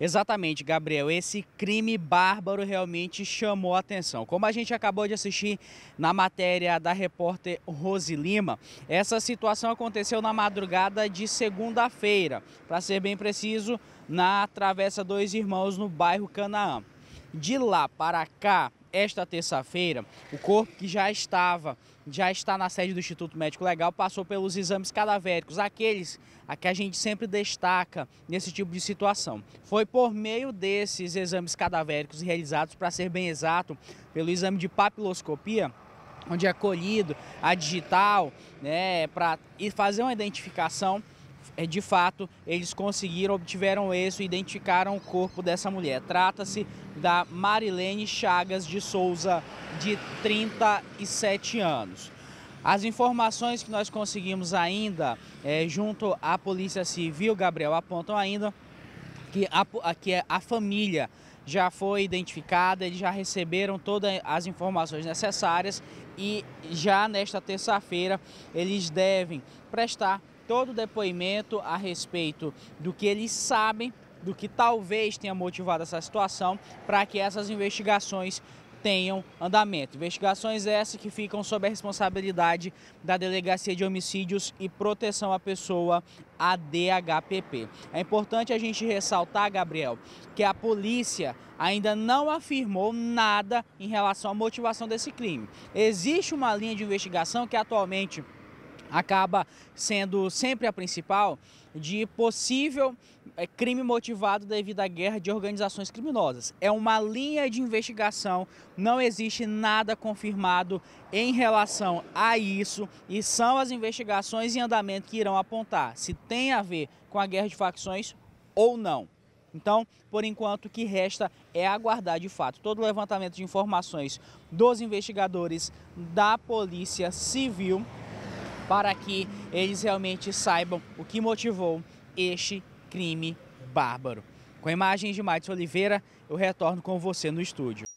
Exatamente, Gabriel. Esse crime bárbaro realmente chamou a atenção. Como a gente acabou de assistir na matéria da repórter Rose Lima, essa situação aconteceu na madrugada de segunda-feira, para ser bem preciso, na Travessa Dois Irmãos, no bairro Canaã. De lá para cá, esta terça-feira, o corpo que já estava, já está na sede do Instituto Médico Legal, passou pelos exames cadavéricos, aqueles a que a gente sempre destaca nesse tipo de situação. Foi por meio desses exames cadavéricos realizados, para ser bem exato, pelo exame de papiloscopia, onde é colhido a digital, né, para fazer uma identificação é, de fato, eles conseguiram, obtiveram êxito e identificaram o corpo dessa mulher. Trata-se da Marilene Chagas de Souza, de 37 anos. As informações que nós conseguimos ainda, é, junto à Polícia Civil, Gabriel, apontam ainda que a, que a família já foi identificada, eles já receberam todas as informações necessárias e já nesta terça-feira eles devem prestar todo o depoimento a respeito do que eles sabem, do que talvez tenha motivado essa situação, para que essas investigações tenham andamento. Investigações essas que ficam sob a responsabilidade da Delegacia de Homicídios e Proteção à Pessoa, a DHPP. É importante a gente ressaltar, Gabriel, que a polícia ainda não afirmou nada em relação à motivação desse crime. Existe uma linha de investigação que atualmente acaba sendo sempre a principal de possível eh, crime motivado devido à guerra de organizações criminosas. É uma linha de investigação, não existe nada confirmado em relação a isso e são as investigações em andamento que irão apontar se tem a ver com a guerra de facções ou não. Então, por enquanto, o que resta é aguardar de fato todo o levantamento de informações dos investigadores da Polícia Civil para que eles realmente saibam o que motivou este crime bárbaro. Com imagens de Matos Oliveira, eu retorno com você no estúdio.